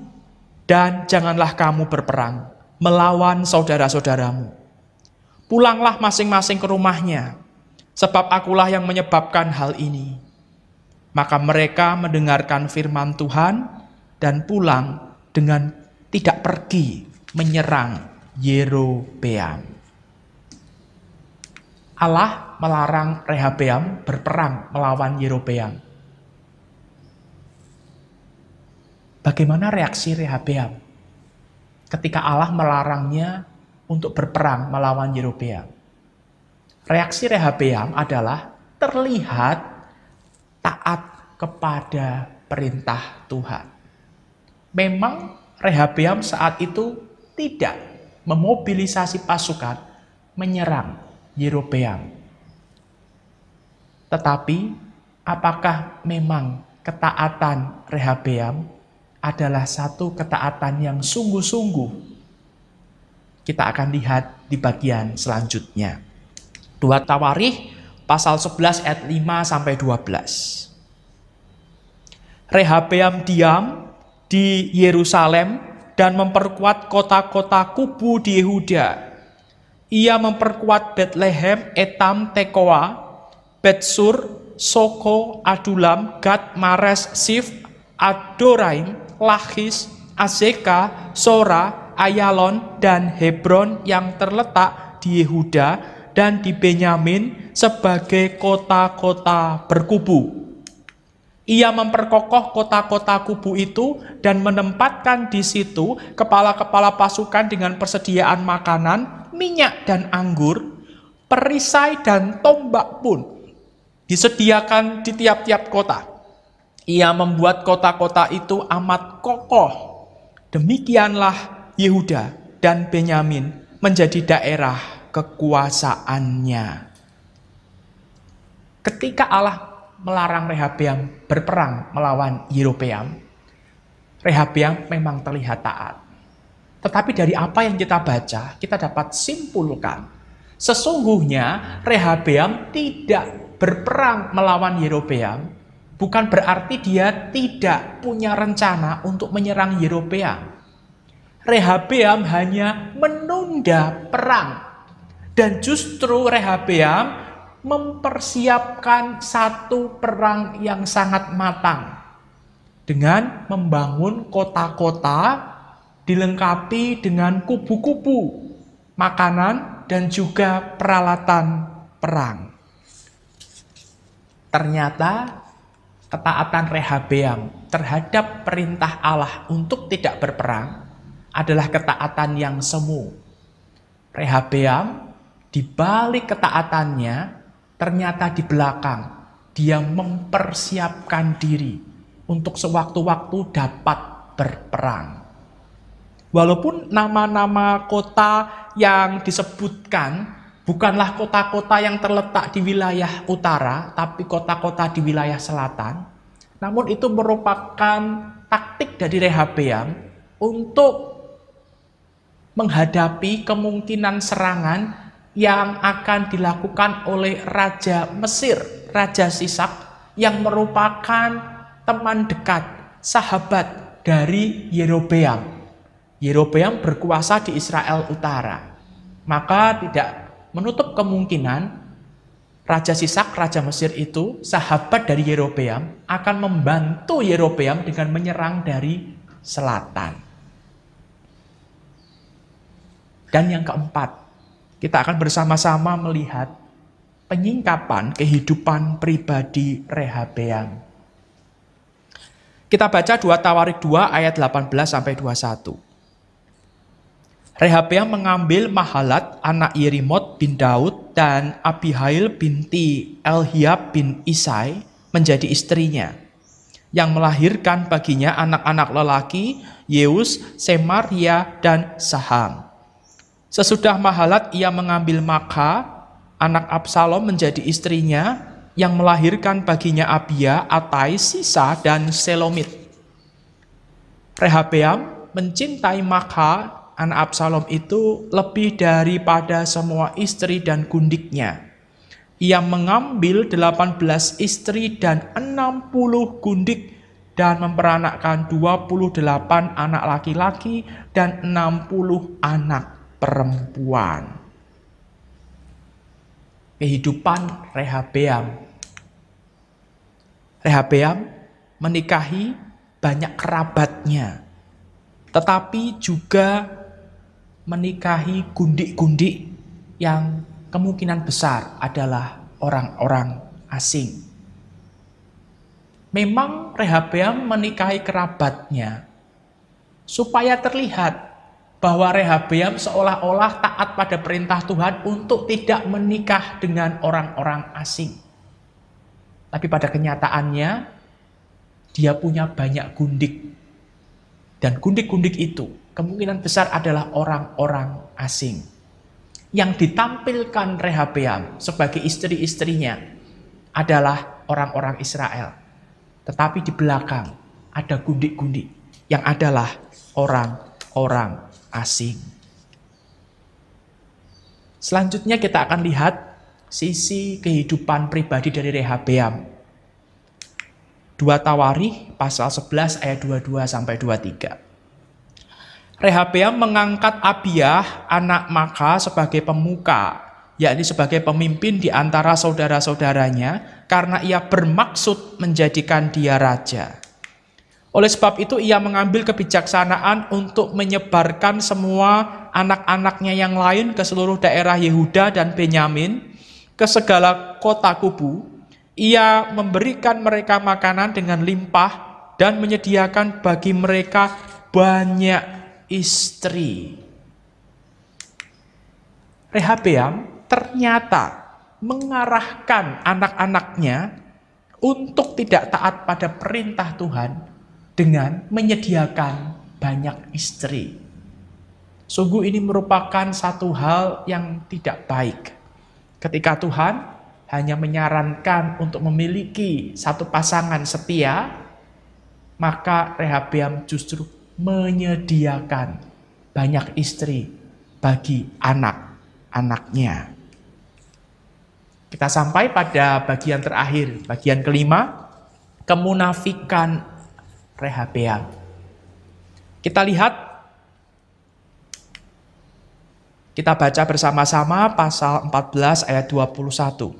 dan janganlah kamu berperang melawan saudara-saudaramu. Pulanglah masing-masing ke rumahnya, sebab akulah yang menyebabkan hal ini. Maka mereka mendengarkan firman Tuhan dan pulang dengan tidak pergi menyerang Yerobeam. Allah melarang Rehabeam berperang melawan Yerobeam. Bagaimana reaksi Rehabeam ketika Allah melarangnya untuk berperang melawan Yerobeam? Reaksi Rehabeam adalah terlihat taat kepada perintah Tuhan. Memang Rehabeam saat itu tidak memobilisasi pasukan menyerang Yerobeam. Tetapi apakah memang ketaatan Rehabeam adalah satu ketaatan yang sungguh-sungguh? Kita akan lihat di bagian selanjutnya. Dua Tawarikh pasal 11 ayat 5 sampai 12. Rehabeam diam di Yerusalem dan memperkuat kota-kota kubu di Yehuda ia memperkuat Bethlehem, Etam, Tekoa, Betsur, Soko, Adulam, Gad, Mares, Sif, Adoraim, Lachis, Azeka, Sora, Ayalon, dan Hebron yang terletak di Yehuda dan di Benyamin sebagai kota-kota berkubu. Ia memperkokoh kota-kota kubu itu dan menempatkan di situ kepala-kepala pasukan dengan persediaan makanan, minyak dan anggur, perisai dan tombak pun disediakan di tiap-tiap kota. Ia membuat kota-kota itu amat kokoh. Demikianlah Yehuda dan Benyamin menjadi daerah kekuasaannya. Ketika Allah melarang Rehabeam berperang melawan Yerobeam, Rehabeam memang terlihat taat. Tetapi dari apa yang kita baca, kita dapat simpulkan sesungguhnya Rehabeam tidak berperang melawan Yerobeam bukan berarti dia tidak punya rencana untuk menyerang Yerobeam. Rehabeam hanya menunda perang. Dan justru Rehabeam mempersiapkan satu perang yang sangat matang dengan membangun kota-kota dilengkapi dengan kubu-kubu, makanan, dan juga peralatan perang. Ternyata ketaatan Rehabeam terhadap perintah Allah untuk tidak berperang adalah ketaatan yang semu. Rehabeam dibalik ketaatannya ternyata di belakang dia mempersiapkan diri untuk sewaktu-waktu dapat berperang. Walaupun nama-nama kota yang disebutkan bukanlah kota-kota yang terletak di wilayah utara, tapi kota-kota di wilayah selatan, namun itu merupakan taktik dari Rehabeam untuk menghadapi kemungkinan serangan yang akan dilakukan oleh Raja Mesir, Raja Sisak, yang merupakan teman dekat, sahabat dari Yerobeam. Yerobeam berkuasa di Israel Utara. Maka tidak menutup kemungkinan Raja Sisak, Raja Mesir itu, sahabat dari Yerobeam, akan membantu Yerobeam dengan menyerang dari selatan. Dan yang keempat, kita akan bersama-sama melihat penyingkapan kehidupan pribadi Rehabeam. Kita baca 2 Tawarik 2 ayat 18 sampai 21. Rehabeam mengambil Mahalat anak Yerimot bin Daud dan Abihail binti Elhiab bin Isai menjadi istrinya yang melahirkan baginya anak-anak lelaki Yeus, Semaria, dan Saham. Sesudah Mahalat ia mengambil Maka, anak Absalom menjadi istrinya yang melahirkan baginya Abia, Atai, Sisa, dan Selomit. Rehabeam mencintai Maka, anak Absalom itu lebih daripada semua istri dan gundiknya. Ia mengambil 18 istri dan 60 gundik dan memperanakkan 28 anak laki-laki dan 60 anak perempuan. Kehidupan Rehabeam. Rehabeam menikahi banyak kerabatnya, tetapi juga menikahi gundik-gundik yang kemungkinan besar adalah orang-orang asing. Memang Rehabeam menikahi kerabatnya supaya terlihat bahwa Rehabeam seolah-olah taat pada perintah Tuhan untuk tidak menikah dengan orang-orang asing. Tapi pada kenyataannya, dia punya banyak gundik. Dan gundik-gundik itu kemungkinan besar adalah orang-orang asing. Yang ditampilkan Rehabeam sebagai istri-istrinya adalah orang-orang Israel. Tetapi di belakang ada gundik-gundik yang adalah orang-orang asing. Selanjutnya kita akan lihat sisi kehidupan pribadi dari Rehabeam. Dua Tawari pasal 11 ayat 22 sampai 23. Rehabeam mengangkat Abiah anak Maka sebagai pemuka yakni sebagai pemimpin di antara saudara-saudaranya, karena ia bermaksud menjadikan dia raja. Oleh sebab itu ia mengambil kebijaksanaan untuk menyebarkan semua anak-anaknya yang lain ke seluruh daerah Yehuda dan Benyamin, ke segala kota kubu. Ia memberikan mereka makanan dengan limpah dan menyediakan bagi mereka banyak istri. Rehabeam ternyata mengarahkan anak-anaknya untuk tidak taat pada perintah Tuhan dengan menyediakan banyak istri. Sungguh ini merupakan satu hal yang tidak baik. Ketika Tuhan hanya menyarankan untuk memiliki satu pasangan setia, maka Rehabeam justru menyediakan banyak istri bagi anak-anaknya. Kita sampai pada bagian terakhir, bagian kelima, kemunafikan Rehabeam. Kita lihat, kita baca bersama-sama pasal 14 ayat 21.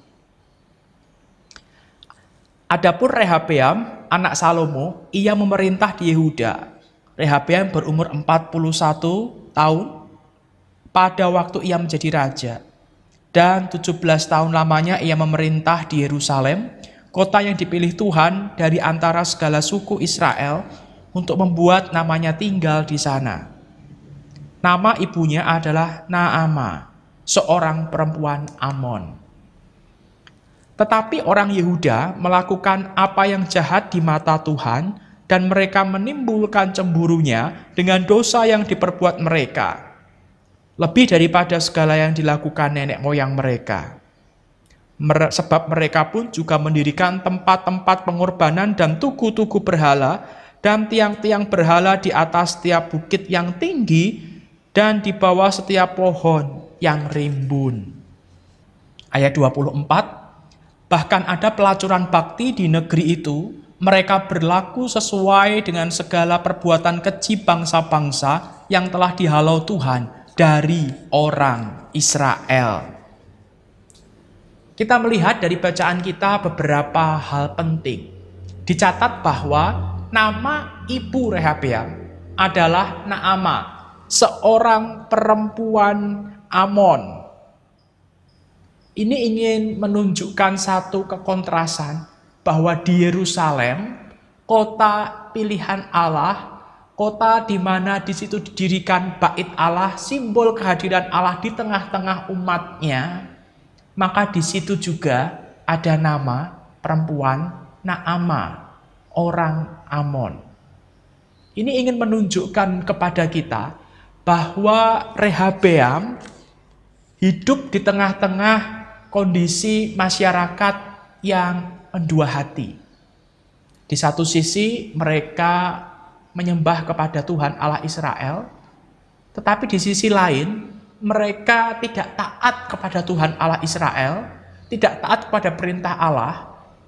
Adapun Rehabeam, anak Salomo, ia memerintah di Yehuda. Rehabeam berumur 41 tahun pada waktu ia menjadi raja. Dan 17 tahun lamanya ia memerintah di Yerusalem kota yang dipilih Tuhan dari antara segala suku Israel untuk membuat namanya tinggal di sana. Nama ibunya adalah Naama, seorang perempuan Amon. Tetapi orang Yehuda melakukan apa yang jahat di mata Tuhan dan mereka menimbulkan cemburunya dengan dosa yang diperbuat mereka. Lebih daripada segala yang dilakukan nenek moyang mereka sebab mereka pun juga mendirikan tempat-tempat pengorbanan dan tugu-tugu berhala dan tiang-tiang berhala di atas setiap bukit yang tinggi dan di bawah setiap pohon yang rimbun. Ayat 24, bahkan ada pelacuran bakti di negeri itu, mereka berlaku sesuai dengan segala perbuatan keji bangsa-bangsa yang telah dihalau Tuhan dari orang Israel. Kita melihat dari bacaan kita beberapa hal penting. Dicatat bahwa nama ibu Rehabeam adalah Naama, seorang perempuan Amon. Ini ingin menunjukkan satu kekontrasan bahwa di Yerusalem, kota pilihan Allah, kota di mana di situ didirikan bait Allah, simbol kehadiran Allah di tengah-tengah umatnya, maka di situ juga ada nama perempuan Naama, orang Amon. Ini ingin menunjukkan kepada kita bahwa Rehabeam hidup di tengah-tengah kondisi masyarakat yang mendua hati. Di satu sisi mereka menyembah kepada Tuhan Allah Israel, tetapi di sisi lain mereka tidak taat kepada Tuhan Allah Israel, tidak taat kepada perintah Allah,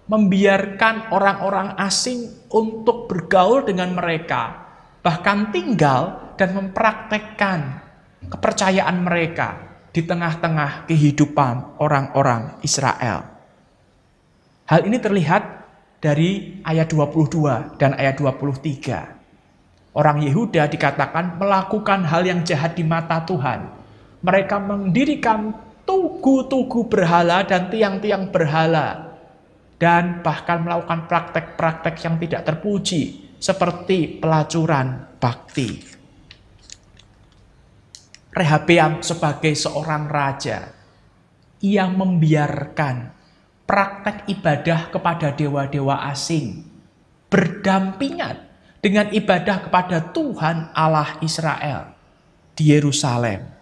membiarkan orang-orang asing untuk bergaul dengan mereka, bahkan tinggal dan mempraktekkan kepercayaan mereka di tengah-tengah kehidupan orang-orang Israel. Hal ini terlihat dari ayat 22 dan ayat 23. Orang Yehuda dikatakan melakukan hal yang jahat di mata Tuhan mereka mendirikan tugu-tugu berhala dan tiang-tiang berhala. Dan bahkan melakukan praktek-praktek yang tidak terpuji. Seperti pelacuran bakti. Rehabeam sebagai seorang raja. Ia membiarkan praktek ibadah kepada dewa-dewa asing berdampingan dengan ibadah kepada Tuhan Allah Israel di Yerusalem.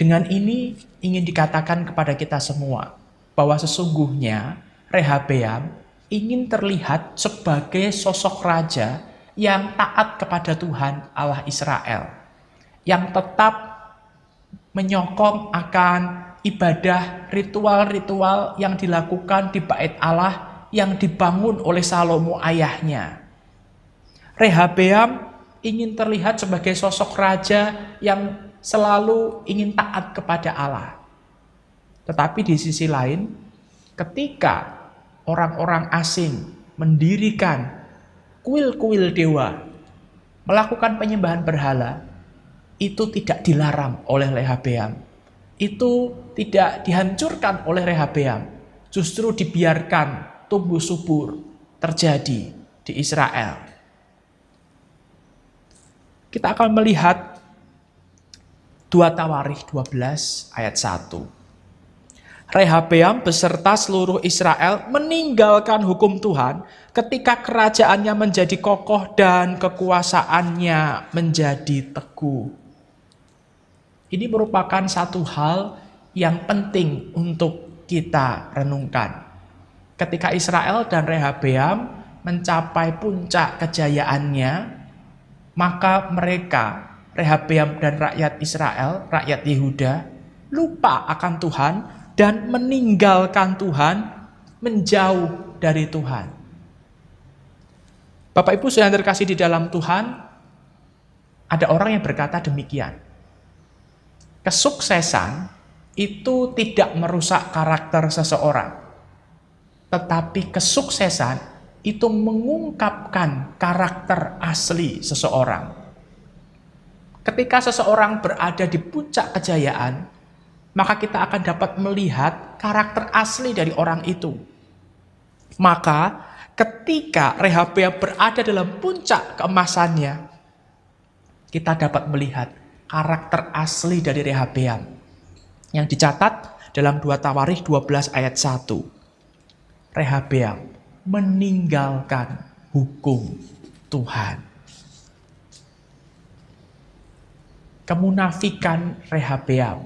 Dengan ini ingin dikatakan kepada kita semua bahwa sesungguhnya Rehabeam ingin terlihat sebagai sosok raja yang taat kepada Tuhan Allah Israel, yang tetap menyokong akan ibadah ritual-ritual yang dilakukan di bait Allah yang dibangun oleh Salomo ayahnya. Rehabeam ingin terlihat sebagai sosok raja yang selalu ingin taat kepada Allah. Tetapi di sisi lain, ketika orang-orang asing mendirikan kuil-kuil dewa, melakukan penyembahan berhala, itu tidak dilarang oleh Rehabeam. Itu tidak dihancurkan oleh Rehabeam, justru dibiarkan tumbuh subur terjadi di Israel. Kita akan melihat 2 Tawarikh 12 ayat 1. Rehabeam beserta seluruh Israel meninggalkan hukum Tuhan ketika kerajaannya menjadi kokoh dan kekuasaannya menjadi teguh. Ini merupakan satu hal yang penting untuk kita renungkan. Ketika Israel dan Rehabeam mencapai puncak kejayaannya, maka mereka Rehabeam dan rakyat Israel, rakyat Yehuda, lupa akan Tuhan dan meninggalkan Tuhan, menjauh dari Tuhan. Bapak Ibu sudah terkasih di dalam Tuhan, ada orang yang berkata demikian. Kesuksesan itu tidak merusak karakter seseorang. Tetapi kesuksesan itu mengungkapkan karakter asli seseorang. Ketika seseorang berada di puncak kejayaan, maka kita akan dapat melihat karakter asli dari orang itu. Maka ketika Rehabea berada dalam puncak keemasannya, kita dapat melihat karakter asli dari Rehabeam yang dicatat dalam 2 Tawarikh 12 ayat 1. Rehabeam meninggalkan hukum Tuhan. kemunafikan Rehabeam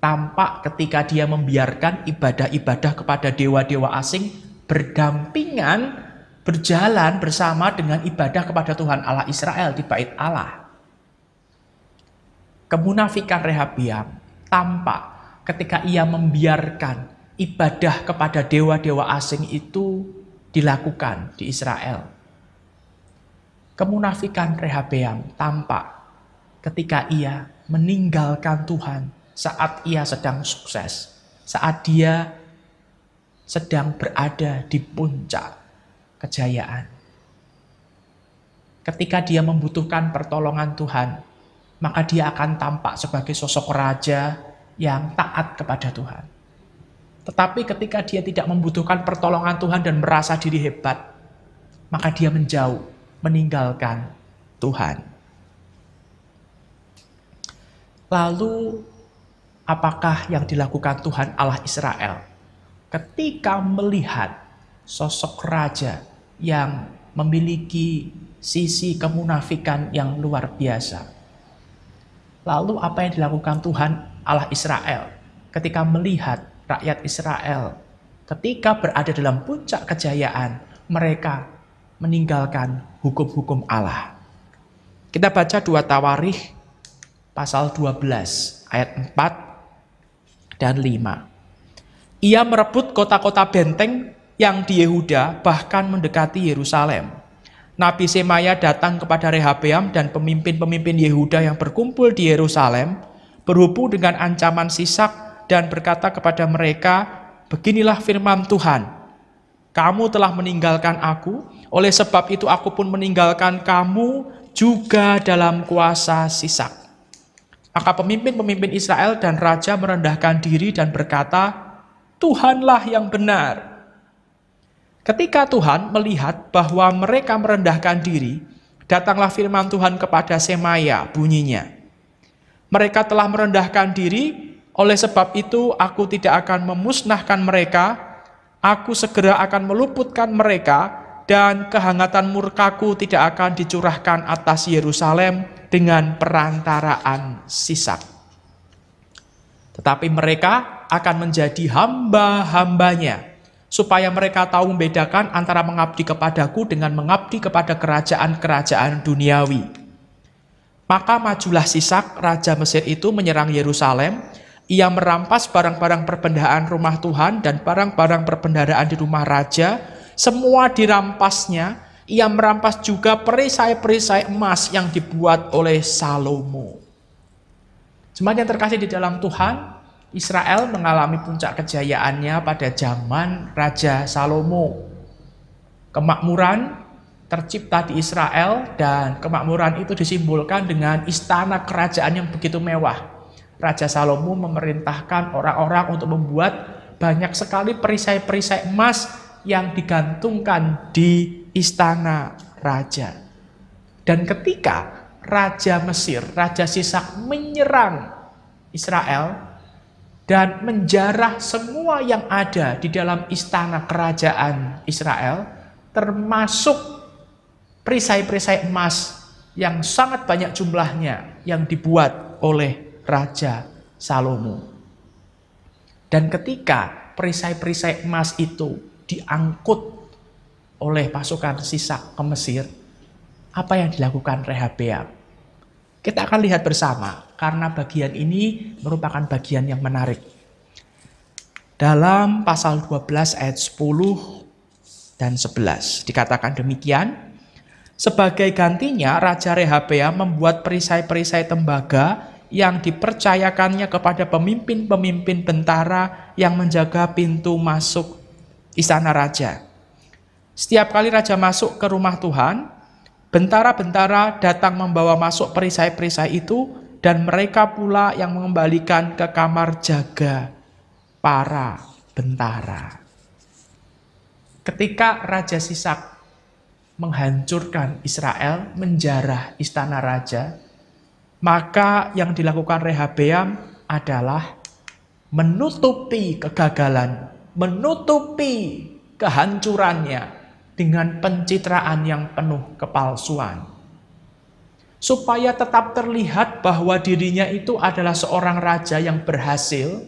tampak ketika dia membiarkan ibadah-ibadah kepada dewa-dewa asing berdampingan berjalan bersama dengan ibadah kepada Tuhan Allah Israel di bait Allah. Kemunafikan Rehabiam tampak ketika ia membiarkan ibadah kepada dewa-dewa asing itu dilakukan di Israel. Kemunafikan Rehabiam tampak ketika ia meninggalkan Tuhan saat ia sedang sukses, saat dia sedang berada di puncak kejayaan. Ketika dia membutuhkan pertolongan Tuhan, maka dia akan tampak sebagai sosok raja yang taat kepada Tuhan. Tetapi ketika dia tidak membutuhkan pertolongan Tuhan dan merasa diri hebat, maka dia menjauh, meninggalkan Tuhan. Lalu apakah yang dilakukan Tuhan Allah Israel ketika melihat sosok raja yang memiliki sisi kemunafikan yang luar biasa? Lalu apa yang dilakukan Tuhan Allah Israel ketika melihat rakyat Israel ketika berada dalam puncak kejayaan mereka meninggalkan hukum-hukum Allah. Kita baca dua tawarikh pasal 12 ayat 4 dan 5. Ia merebut kota-kota benteng yang di Yehuda bahkan mendekati Yerusalem. Nabi Semaya datang kepada Rehabeam dan pemimpin-pemimpin Yehuda yang berkumpul di Yerusalem berhubung dengan ancaman sisak dan berkata kepada mereka, Beginilah firman Tuhan, kamu telah meninggalkan aku, oleh sebab itu aku pun meninggalkan kamu juga dalam kuasa sisak. Maka pemimpin-pemimpin Israel dan raja merendahkan diri dan berkata, Tuhanlah yang benar. Ketika Tuhan melihat bahwa mereka merendahkan diri, datanglah firman Tuhan kepada Semaya bunyinya. Mereka telah merendahkan diri, oleh sebab itu aku tidak akan memusnahkan mereka, aku segera akan meluputkan mereka, dan kehangatan murkaku tidak akan dicurahkan atas Yerusalem, dengan perantaraan Sisak, Tetapi mereka akan menjadi hamba-hambanya, supaya mereka tahu membedakan antara mengabdi kepadaku dengan mengabdi kepada kerajaan-kerajaan duniawi. Maka majulah Sisak, Raja Mesir itu menyerang Yerusalem. Ia merampas barang-barang perbendaharaan rumah Tuhan dan barang-barang perbendaharaan di rumah raja. Semua dirampasnya ia merampas juga perisai-perisai emas yang dibuat oleh Salomo. Jemaat terkasih di dalam Tuhan, Israel mengalami puncak kejayaannya pada zaman Raja Salomo. Kemakmuran tercipta di Israel dan kemakmuran itu disimbolkan dengan istana kerajaan yang begitu mewah. Raja Salomo memerintahkan orang-orang untuk membuat banyak sekali perisai-perisai emas yang digantungkan di istana raja. Dan ketika raja Mesir, raja Sisak menyerang Israel dan menjarah semua yang ada di dalam istana kerajaan Israel, termasuk perisai-perisai emas yang sangat banyak jumlahnya yang dibuat oleh Raja Salomo. Dan ketika perisai-perisai emas itu diangkut oleh pasukan sisa ke Mesir, apa yang dilakukan Rehabeam? Kita akan lihat bersama, karena bagian ini merupakan bagian yang menarik. Dalam pasal 12 ayat 10 dan 11 dikatakan demikian, sebagai gantinya Raja Rehabeam membuat perisai-perisai tembaga yang dipercayakannya kepada pemimpin-pemimpin tentara yang menjaga pintu masuk istana raja. Setiap kali raja masuk ke rumah Tuhan, bentara-bentara datang membawa masuk perisai-perisai itu dan mereka pula yang mengembalikan ke kamar jaga para bentara. Ketika Raja Sisak menghancurkan Israel, menjarah istana raja, maka yang dilakukan Rehabeam adalah menutupi kegagalan menutupi kehancurannya dengan pencitraan yang penuh kepalsuan. Supaya tetap terlihat bahwa dirinya itu adalah seorang raja yang berhasil,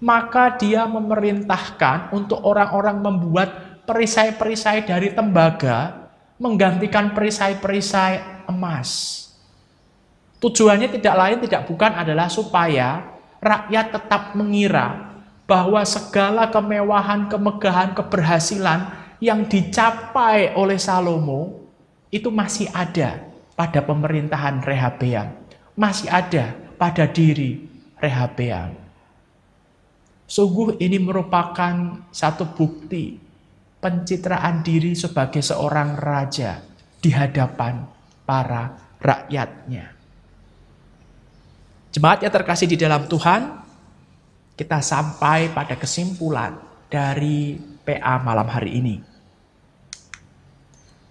maka dia memerintahkan untuk orang-orang membuat perisai-perisai dari tembaga menggantikan perisai-perisai emas. Tujuannya tidak lain tidak bukan adalah supaya rakyat tetap mengira bahwa segala kemewahan, kemegahan, keberhasilan yang dicapai oleh Salomo itu masih ada pada pemerintahan Rehabeam, masih ada pada diri Rehabeam. Sungguh ini merupakan satu bukti pencitraan diri sebagai seorang raja di hadapan para rakyatnya. Jemaat yang terkasih di dalam Tuhan, kita sampai pada kesimpulan dari PA malam hari ini.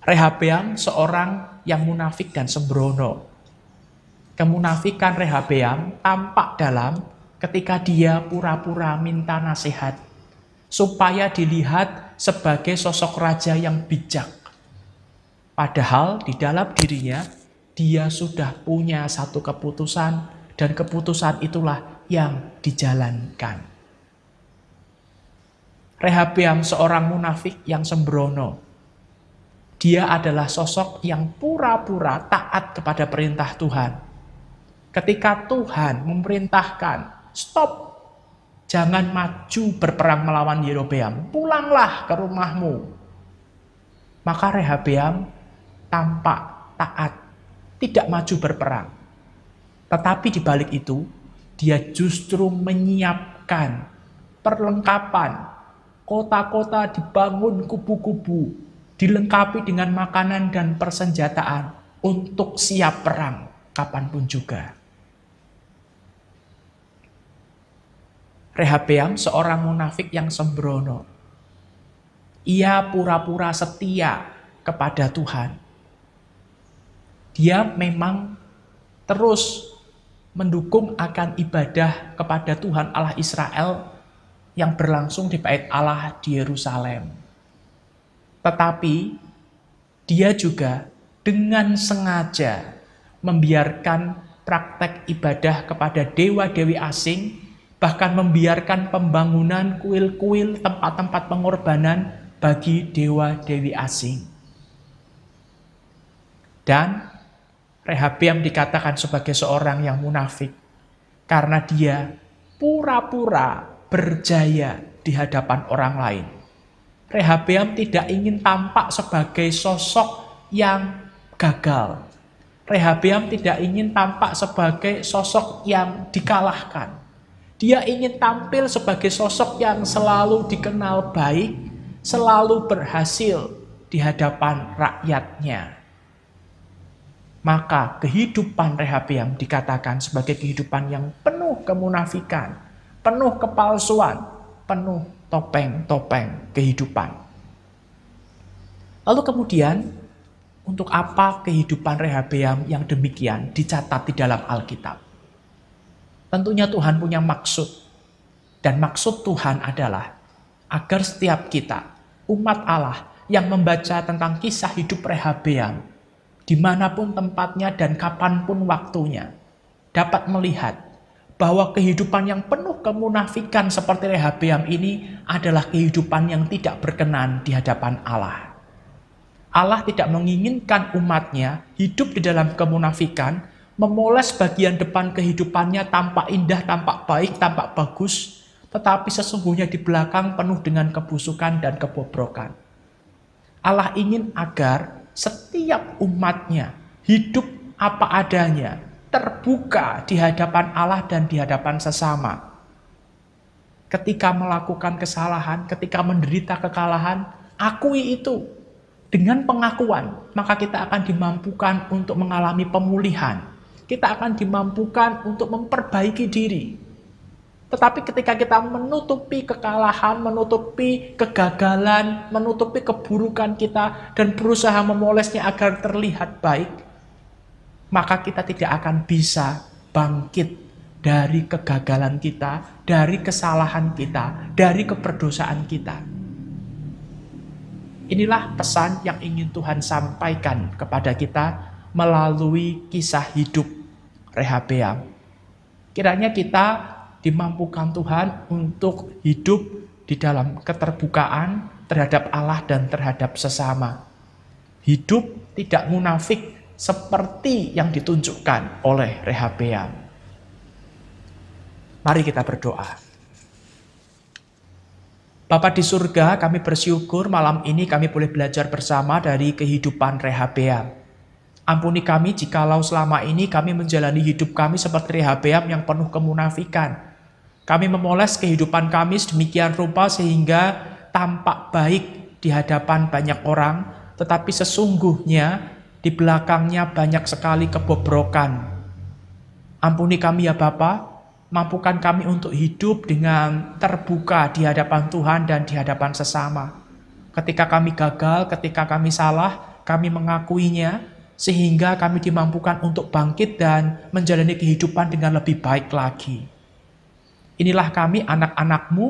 Rehabeam seorang yang munafik dan sembrono. Kemunafikan Rehabeam tampak dalam ketika dia pura-pura minta nasihat supaya dilihat sebagai sosok raja yang bijak. Padahal di dalam dirinya dia sudah punya satu keputusan dan keputusan itulah yang dijalankan. Rehabiam seorang munafik yang sembrono. Dia adalah sosok yang pura-pura taat kepada perintah Tuhan. Ketika Tuhan memerintahkan, stop Jangan maju berperang melawan Yerobeam. Pulanglah ke rumahmu. Maka Rehabeam tampak taat, tidak maju berperang. Tetapi di balik itu, dia justru menyiapkan perlengkapan. Kota-kota dibangun kubu-kubu, dilengkapi dengan makanan dan persenjataan untuk siap perang kapanpun juga. Rehabeam seorang munafik yang sembrono. Ia pura-pura setia kepada Tuhan. Dia memang terus mendukung akan ibadah kepada Tuhan Allah Israel yang berlangsung di bait Allah di Yerusalem. Tetapi dia juga dengan sengaja membiarkan praktek ibadah kepada dewa-dewi asing, bahkan membiarkan pembangunan kuil-kuil tempat-tempat pengorbanan bagi dewa-dewi asing. Dan Rehabiam dikatakan sebagai seorang yang munafik karena dia pura-pura berjaya di hadapan orang lain. Rehabiam tidak ingin tampak sebagai sosok yang gagal. Rehabiam tidak ingin tampak sebagai sosok yang dikalahkan. Dia ingin tampil sebagai sosok yang selalu dikenal baik, selalu berhasil di hadapan rakyatnya maka kehidupan Rehabiam dikatakan sebagai kehidupan yang penuh kemunafikan, penuh kepalsuan, penuh topeng-topeng kehidupan. Lalu kemudian, untuk apa kehidupan Rehabiam yang demikian dicatat di dalam Alkitab? Tentunya Tuhan punya maksud. Dan maksud Tuhan adalah agar setiap kita, umat Allah yang membaca tentang kisah hidup Rehabeam, dimanapun tempatnya dan kapanpun waktunya, dapat melihat bahwa kehidupan yang penuh kemunafikan seperti Rehabeam ini adalah kehidupan yang tidak berkenan di hadapan Allah. Allah tidak menginginkan umatnya hidup di dalam kemunafikan, memoles bagian depan kehidupannya tampak indah, tampak baik, tampak bagus, tetapi sesungguhnya di belakang penuh dengan kebusukan dan kebobrokan. Allah ingin agar setiap umatnya hidup apa adanya, terbuka di hadapan Allah dan di hadapan sesama. Ketika melakukan kesalahan, ketika menderita kekalahan, akui itu. Dengan pengakuan, maka kita akan dimampukan untuk mengalami pemulihan. Kita akan dimampukan untuk memperbaiki diri, tetapi ketika kita menutupi kekalahan, menutupi kegagalan, menutupi keburukan kita, dan berusaha memolesnya agar terlihat baik, maka kita tidak akan bisa bangkit dari kegagalan kita, dari kesalahan kita, dari keperdosaan kita. Inilah pesan yang ingin Tuhan sampaikan kepada kita melalui kisah hidup Rehabeam. Kiranya kita dimampukan Tuhan untuk hidup di dalam keterbukaan terhadap Allah dan terhadap sesama. Hidup tidak munafik seperti yang ditunjukkan oleh Rehabeam. Mari kita berdoa. Bapak di surga, kami bersyukur malam ini kami boleh belajar bersama dari kehidupan Rehabeam Ampuni kami jikalau selama ini kami menjalani hidup kami seperti Rehabeam yang penuh kemunafikan. Kami memoles kehidupan kami sedemikian rupa sehingga tampak baik di hadapan banyak orang, tetapi sesungguhnya di belakangnya banyak sekali kebobrokan. Ampuni kami ya Bapa, mampukan kami untuk hidup dengan terbuka di hadapan Tuhan dan di hadapan sesama. Ketika kami gagal, ketika kami salah, kami mengakuinya, sehingga kami dimampukan untuk bangkit dan menjalani kehidupan dengan lebih baik lagi. Inilah kami anak-anakmu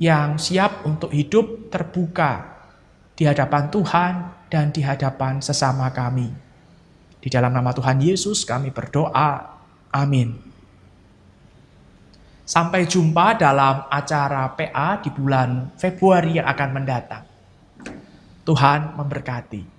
yang siap untuk hidup terbuka di hadapan Tuhan dan di hadapan sesama kami. Di dalam nama Tuhan Yesus kami berdoa. Amin. Sampai jumpa dalam acara PA di bulan Februari yang akan mendatang. Tuhan memberkati.